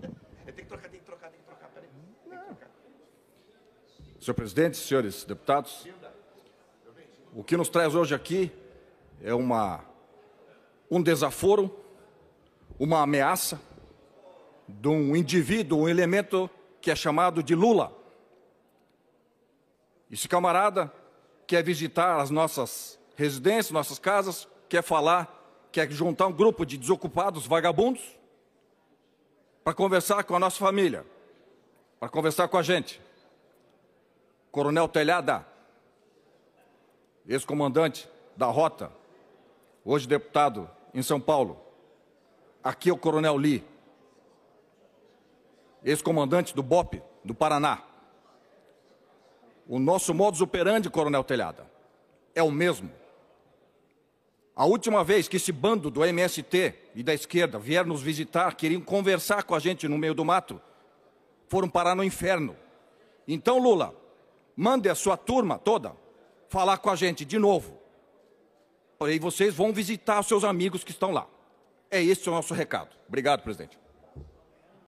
Né? É, tem que trocar, tem que trocar, tem que trocar. Peraí. Senhor presidente, senhores deputados, o que nos traz hoje aqui é uma, um desaforo, uma ameaça de um indivíduo, um elemento que é chamado de Lula. Esse camarada quer visitar as nossas residências, nossas casas, quer falar, quer juntar um grupo de desocupados, vagabundos, para conversar com a nossa família, para conversar com a gente. Coronel Telhada, ex-comandante da Rota, hoje deputado em São Paulo. Aqui é o Coronel Lee, ex-comandante do BOP do Paraná. O nosso modus operandi, Coronel Telhada, é o mesmo. A última vez que esse bando do MST e da esquerda vieram nos visitar, queriam conversar com a gente no meio do mato, foram parar no inferno. Então, Lula, mande a sua turma toda falar com a gente de novo. E vocês vão visitar os seus amigos que estão lá. É esse o nosso recado. Obrigado, presidente.